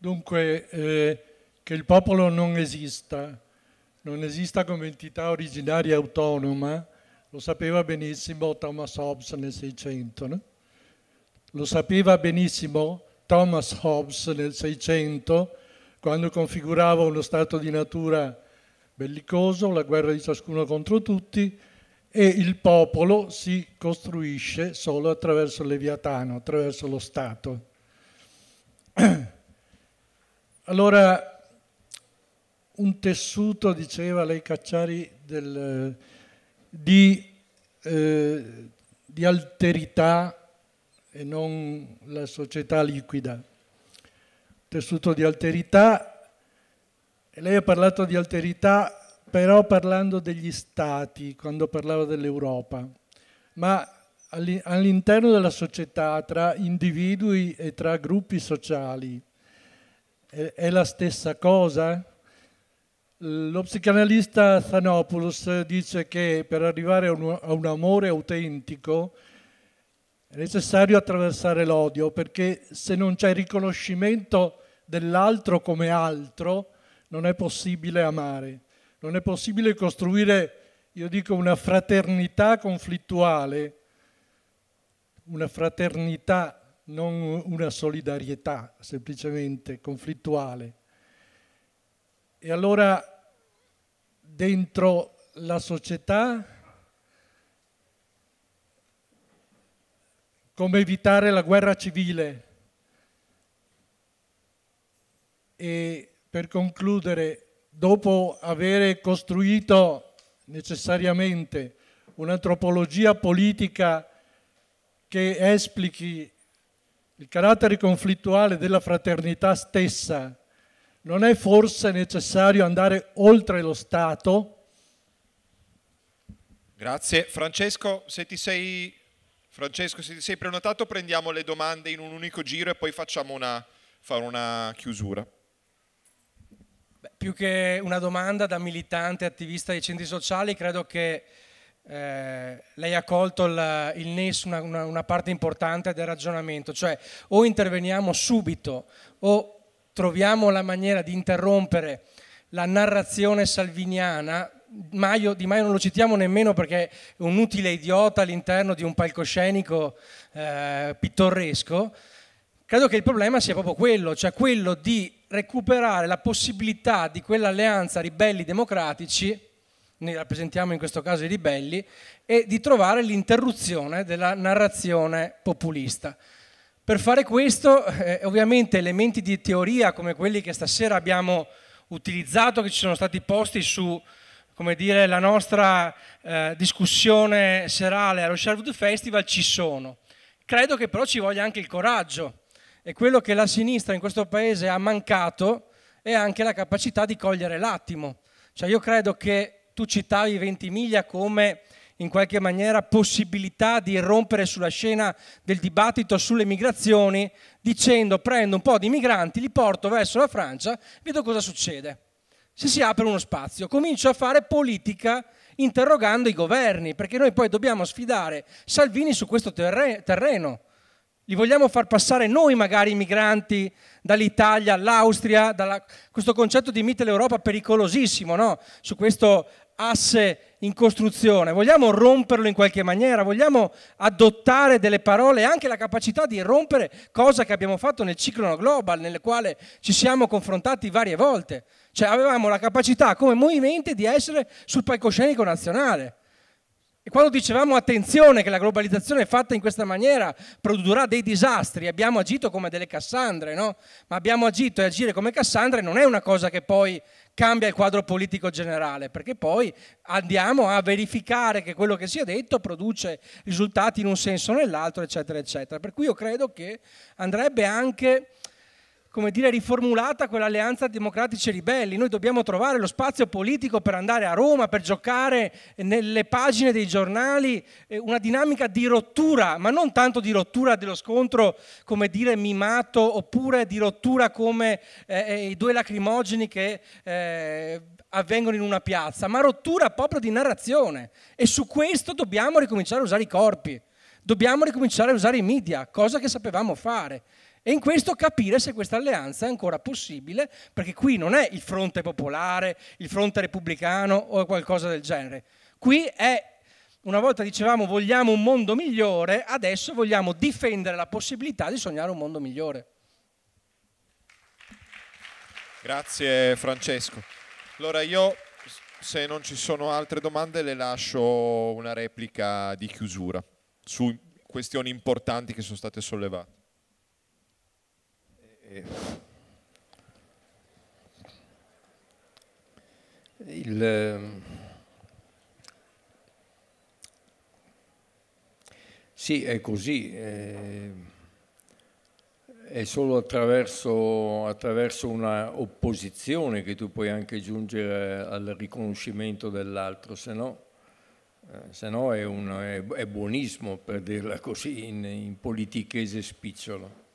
Dunque, eh, che il popolo non esista, non esista come entità originaria autonoma, lo sapeva benissimo Thomas Hobbes nel 600, no? lo sapeva benissimo Thomas Hobbes nel 600 quando configurava uno stato di natura bellicoso, la guerra di ciascuno contro tutti e il popolo si costruisce solo attraverso il Leviatano, attraverso lo Stato. Allora, un tessuto, diceva lei Cacciari, del, di, eh, di alterità e non la società liquida. Tessuto di alterità, e lei ha parlato di alterità però parlando degli stati, quando parlava dell'Europa, ma all'interno della società, tra individui e tra gruppi sociali è, è la stessa cosa? Lo psicanalista Zanopoulos dice che per arrivare a un, a un amore autentico è necessario attraversare l'odio perché se non c'è riconoscimento dell'altro come altro non è possibile amare, non è possibile costruire, io dico, una fraternità conflittuale, una fraternità non una solidarietà semplicemente conflittuale. E allora dentro la società come evitare la guerra civile e per concludere dopo avere costruito necessariamente un'antropologia politica che esplichi il carattere conflittuale della fraternità stessa non è forse necessario andare oltre lo Stato? Grazie. Francesco, se ti sei, Francesco, se ti sei prenotato prendiamo le domande in un unico giro e poi facciamo una, una chiusura. Beh, più che una domanda da militante attivista dei centri sociali, credo che eh, lei ha colto il, il NES, una, una, una parte importante del ragionamento, cioè o interveniamo subito o troviamo la maniera di interrompere la narrazione salviniana Maio, Di Maio non lo citiamo nemmeno perché è un utile idiota all'interno di un palcoscenico eh, pittoresco. Credo che il problema sia proprio quello, cioè quello di recuperare la possibilità di quell'alleanza ribelli democratici noi rappresentiamo in questo caso i ribelli, e di trovare l'interruzione della narrazione populista. Per fare questo, eh, ovviamente, elementi di teoria come quelli che stasera abbiamo utilizzato, che ci sono stati posti su come dire, la nostra eh, discussione serale allo Sherwood Festival, ci sono. Credo che però ci voglia anche il coraggio e quello che la sinistra in questo paese ha mancato è anche la capacità di cogliere l'attimo. Cioè io credo che tu citavi Ventimiglia come in qualche maniera possibilità di irrompere sulla scena del dibattito sulle migrazioni dicendo prendo un po' di migranti, li porto verso la Francia, vedo cosa succede. Se si apre uno spazio, comincio a fare politica interrogando i governi, perché noi poi dobbiamo sfidare Salvini su questo terreno. Li vogliamo far passare noi magari i migranti dall'Italia all'Austria, questo concetto di Mitteleuropa pericolosissimo, no? su questo asse in costruzione, vogliamo romperlo in qualche maniera, vogliamo adottare delle parole e anche la capacità di rompere cosa che abbiamo fatto nel ciclo global, nel quale ci siamo confrontati varie volte. Cioè avevamo la capacità come movimenti di essere sul palcoscenico nazionale. E quando dicevamo attenzione che la globalizzazione fatta in questa maniera produrrà dei disastri, abbiamo agito come delle Cassandre, no? Ma abbiamo agito e agire come Cassandre non è una cosa che poi cambia il quadro politico generale, perché poi andiamo a verificare che quello che si è detto produce risultati in un senso o nell'altro, eccetera, eccetera. Per cui io credo che andrebbe anche come dire, riformulata quell'alleanza democratici ribelli. Noi dobbiamo trovare lo spazio politico per andare a Roma, per giocare nelle pagine dei giornali, eh, una dinamica di rottura, ma non tanto di rottura dello scontro, come dire, mimato, oppure di rottura come eh, eh, i due lacrimogeni che eh, avvengono in una piazza, ma rottura proprio di narrazione. E su questo dobbiamo ricominciare a usare i corpi, dobbiamo ricominciare a usare i media, cosa che sapevamo fare. E in questo capire se questa alleanza è ancora possibile, perché qui non è il fronte popolare, il fronte repubblicano o qualcosa del genere. Qui è, una volta dicevamo vogliamo un mondo migliore, adesso vogliamo difendere la possibilità di sognare un mondo migliore. Grazie Francesco. Allora io se non ci sono altre domande le lascio una replica di chiusura su questioni importanti che sono state sollevate. Il, eh, sì, è così. Eh, è solo attraverso, attraverso una opposizione che tu puoi anche giungere al riconoscimento dell'altro, se no, eh, se no è, un, è, è, buonismo per dirla così in, in politichese spicciolo.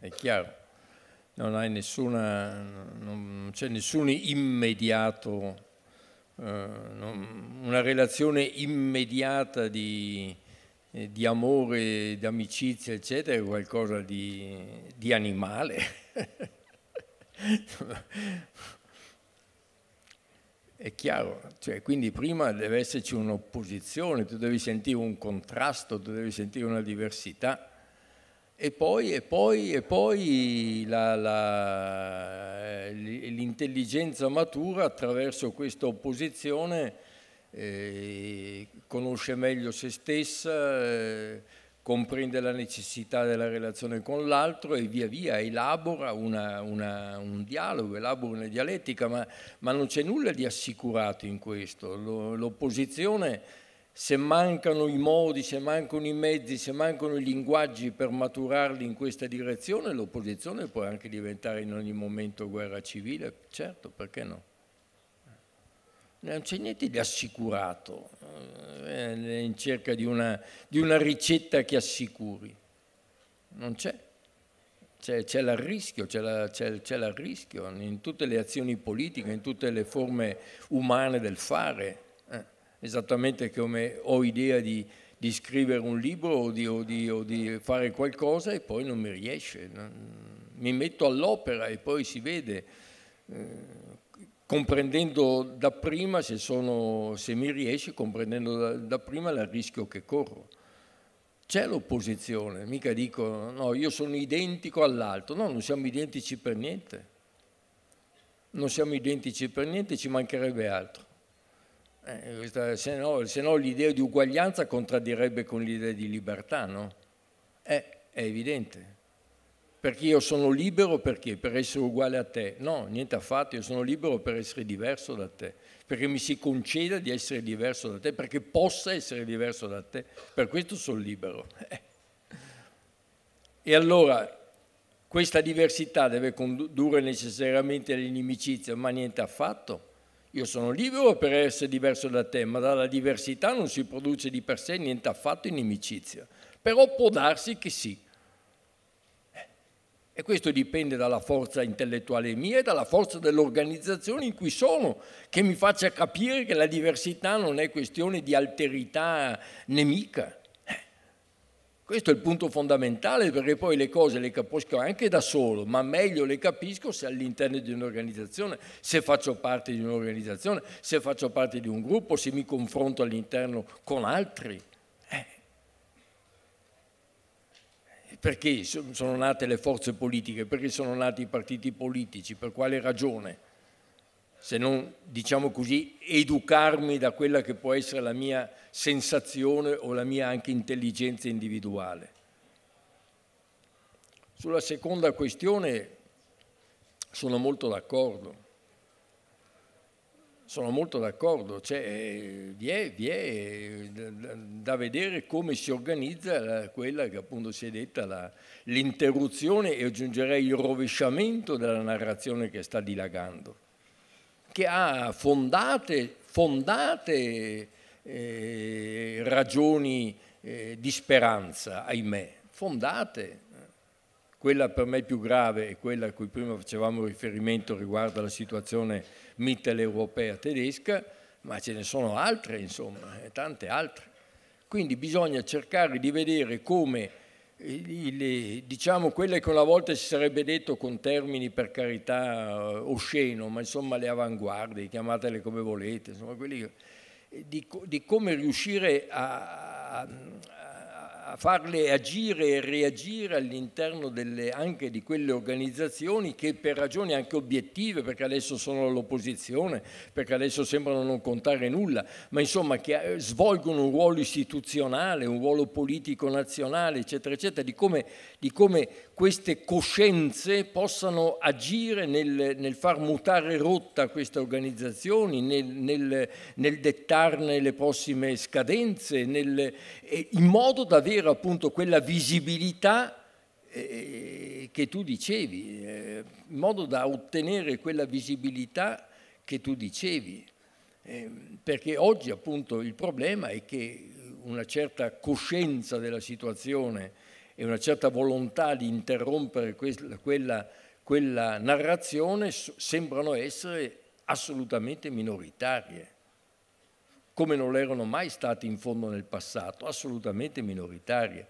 È chiaro? non, nessuna, non c'è nessun immediato, eh, non, una relazione immediata di, eh, di amore, di amicizia, eccetera, è qualcosa di, di animale. è chiaro, cioè, quindi prima deve esserci un'opposizione, tu devi sentire un contrasto, tu devi sentire una diversità. E poi, e poi, e poi l'intelligenza matura attraverso questa opposizione eh, conosce meglio se stessa, eh, comprende la necessità della relazione con l'altro e via via elabora una, una, un dialogo, elabora una dialettica, ma, ma non c'è nulla di assicurato in questo. L'opposizione se mancano i modi, se mancano i mezzi, se mancano i linguaggi per maturarli in questa direzione, l'opposizione può anche diventare in ogni momento guerra civile, certo, perché no? Non c'è niente di assicurato, è eh, eh, in cerca di una, di una ricetta che assicuri, non c'è. C'è, c'è il rischio, c'è, la, c'è, c'è il rischio in tutte le azioni politiche, in tutte le forme umane del fare esattamente come ho idea di, di scrivere un libro o di, o, di, o di, fare qualcosa e poi non mi riesce. Mi metto all'opera e poi si vede, eh, comprendendo dapprima se, sono, se mi riesce, comprendendo dapprima da il rischio che corro. C'è l'opposizione, mica dico no, io sono identico all'altro, no, non siamo identici per niente. Non siamo identici per niente, ci mancherebbe altro. Eh, se, no, se, no, l'idea di uguaglianza contraddirebbe con l'idea di libertà, no? Eh, è evidente. Perché io sono libero perché? Per essere uguale a te. No, niente affatto, io sono libero per essere diverso da te. Perché mi si conceda di essere diverso da te, perché possa essere diverso da te. Per questo sono libero. E allora questa diversità deve condurre necessariamente all'inimicizia, ma niente affatto io sono libero per essere diverso da te, ma dalla diversità non si produce di per sé niente affatto inimicizia. Però può darsi che sì. Eh, e questo dipende dalla forza intellettuale mia e dalla forza dell'organizzazione in cui sono, che mi faccia capire che la diversità non è questione di alterità nemica questo è il punto fondamentale perché poi le cose le capisco anche da solo, ma meglio le capisco se all'interno di un'organizzazione, se faccio parte di un'organizzazione, se faccio parte di un gruppo, se mi confronto all'interno con altri. Eh. Perché sono nate le forze politiche? Perché sono nati i partiti politici? Per quale ragione? Se non, diciamo così, educarmi da quella che può essere la mia sensazione o la mia anche intelligenza individuale. Sulla seconda questione sono molto d'accordo. Sono molto d'accordo, cioè, eh, vi è, vi è eh, da, vedere come si organizza quella che appunto si è detta l'interruzione e aggiungerei il rovesciamento della narrazione che sta dilagando, che ha fondate, fondate eh, ragioni eh, di speranza, ahimè, fondate. Eh. Quella per me più grave è quella a cui prima facevamo riferimento riguardo alla situazione mitteleuropea tedesca, ma ce ne sono altre, insomma, eh, tante altre. Quindi bisogna cercare di vedere come le, diciamo quelle che una volta si sarebbe detto con termini per carità osceno, ma insomma le avanguardie, chiamatele come volete, insomma quelli che di, di come riuscire a, a farle agire e reagire all'interno anche di quelle organizzazioni che per ragioni anche obiettive, perché adesso sono all'opposizione, perché adesso sembrano non contare nulla, ma insomma che eh, svolgono un ruolo istituzionale, un ruolo politico nazionale, eccetera, eccetera, di come, di come queste coscienze possano agire nel, nel, far mutare rotta queste organizzazioni, nel, nel, nel dettarne le prossime scadenze, in modo da avere c'era appunto quella visibilità eh, che tu dicevi, eh, in modo da ottenere quella visibilità che tu dicevi. Eh, perché oggi appunto il problema è che una certa coscienza della situazione e una certa volontà di interrompere quella, quella, quella narrazione sembrano essere assolutamente minoritarie come non erano mai state in fondo nel passato, assolutamente minoritarie,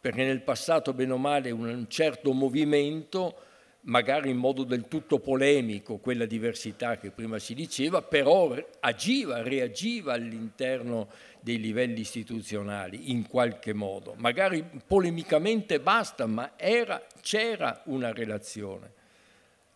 perché nel passato, bene o male, un certo movimento, magari in modo del tutto polemico, quella diversità che prima si diceva, però agiva, reagiva all'interno dei livelli istituzionali in qualche modo, magari polemicamente basta, ma c'era una relazione.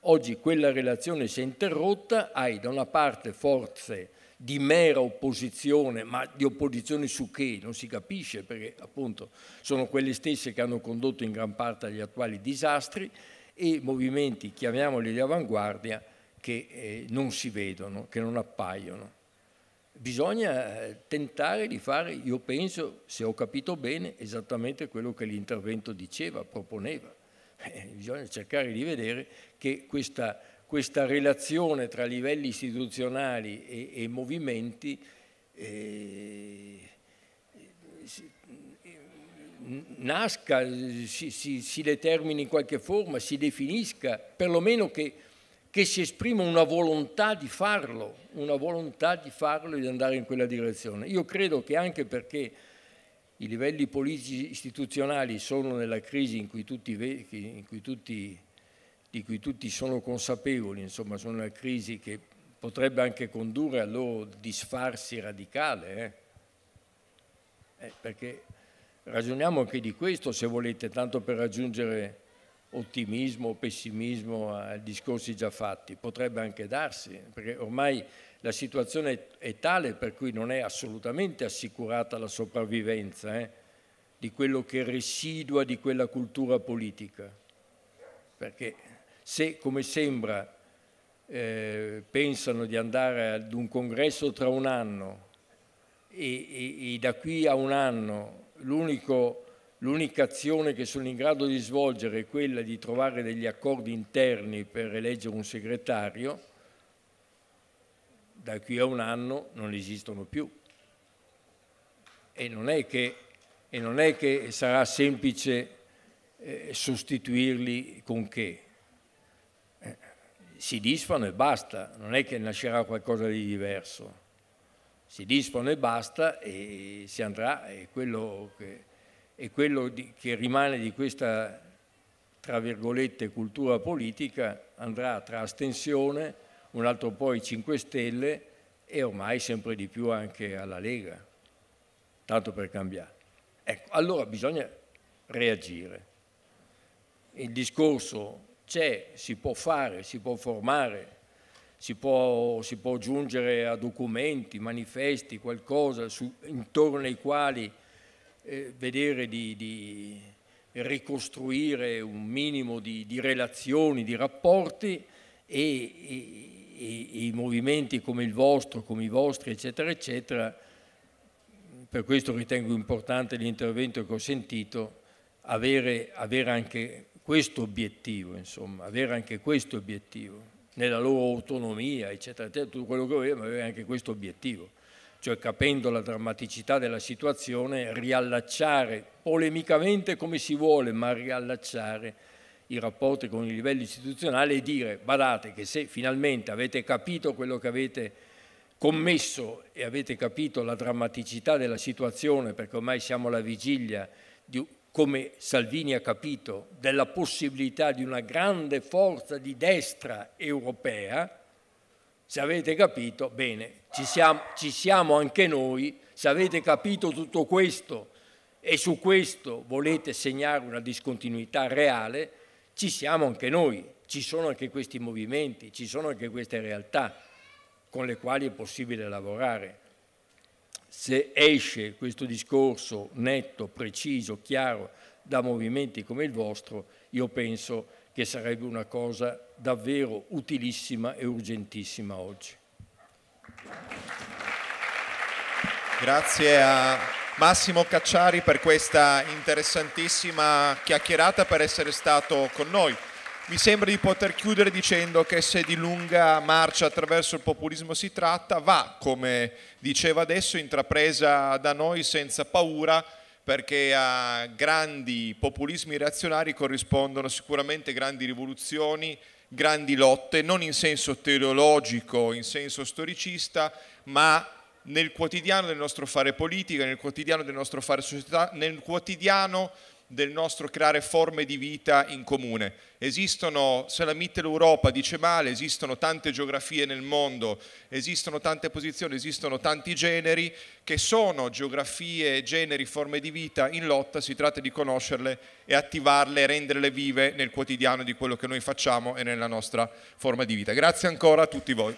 Oggi quella relazione si è interrotta, hai da una parte forze di mera opposizione, ma di opposizione su che non si capisce perché appunto sono quelle stesse che hanno condotto in gran parte agli attuali disastri e movimenti, chiamiamoli di avanguardia, che eh, non si vedono, che non appaiono. Bisogna eh, tentare di fare, io penso, se ho capito bene, esattamente quello che l'intervento diceva, proponeva. Eh, bisogna cercare di vedere che questa questa relazione tra livelli istituzionali e, e movimenti eh, nasca, si, si, si, determini in qualche forma, si definisca, perlomeno che, che si esprima una volontà di farlo, una volontà di farlo e di andare in quella direzione. Io credo che anche perché i livelli politici istituzionali sono nella crisi in cui tutti, in cui tutti di cui tutti sono consapevoli, insomma sono una crisi che potrebbe anche condurre al loro disfarsi radicale, eh? Eh, perché ragioniamo anche di questo se volete, tanto per raggiungere ottimismo o pessimismo ai discorsi già fatti, potrebbe anche darsi, perché ormai la situazione è tale per cui non è assolutamente assicurata la sopravvivenza eh, di quello che residua di quella cultura politica, perché se, come sembra, eh, pensano di andare ad un congresso tra un anno e, e, e da qui a un anno l'unica azione che sono in grado di svolgere è quella di trovare degli accordi interni per eleggere un segretario, da qui a un anno non esistono più. E non è che, non è che sarà semplice eh, sostituirli con che? si disfano e basta, non è che nascerà qualcosa di diverso. Si disfano e basta e si andrà e quello che, e quello di, che rimane di questa, tra virgolette, cultura politica andrà tra astensione, un altro poi 5 Stelle e ormai sempre di più anche alla Lega, tanto per cambiare. Ecco, allora bisogna reagire. Il discorso c'è, si può fare, si può formare, si può, si può giungere a documenti, manifesti, qualcosa su, intorno ai quali eh, vedere di, di, ricostruire un minimo di, di relazioni, di rapporti e, e, e, i movimenti come il vostro, come i vostri, eccetera, eccetera, per questo ritengo importante l'intervento che ho sentito, avere, avere anche questo obiettivo, insomma, avere anche questo obiettivo, nella loro autonomia, eccetera, eccetera, tutto quello che vogliamo, avere anche questo obiettivo, cioè capendo la drammaticità della situazione, riallacciare polemicamente come si vuole, ma riallacciare i rapporti con il livello istituzionale e dire, badate che se finalmente avete capito quello che avete commesso e avete capito la drammaticità della situazione, perché ormai siamo alla vigilia di come Salvini ha capito, della possibilità di una grande forza di destra europea, se avete capito, bene, ci siamo, ci siamo anche noi, se avete capito tutto questo e su questo volete segnare una discontinuità reale, ci siamo anche noi, ci sono anche questi movimenti, ci sono anche queste realtà con le quali è possibile lavorare se esce questo discorso netto, preciso, chiaro da movimenti come il vostro, io penso che sarebbe una cosa davvero utilissima e urgentissima oggi. Grazie a Massimo Cacciari per questa interessantissima chiacchierata, per essere stato con noi. Mi sembra di poter chiudere dicendo che se di lunga marcia attraverso il populismo si tratta, va, come diceva adesso, intrapresa da noi senza paura, perché a grandi populismi reazionari corrispondono sicuramente grandi rivoluzioni, grandi lotte, non in senso teologico, in senso storicista, ma nel quotidiano del nostro fare politica, nel quotidiano del nostro fare società, nel quotidiano del nostro creare forme di vita in comune. Esistono, se la Mitteleuropa dice male, esistono tante geografie nel mondo, esistono tante posizioni, esistono tanti generi che sono geografie, generi, forme di vita in lotta, si tratta di conoscerle e attivarle, renderle vive nel quotidiano di quello che noi facciamo e nella nostra forma di vita. Grazie ancora a tutti voi.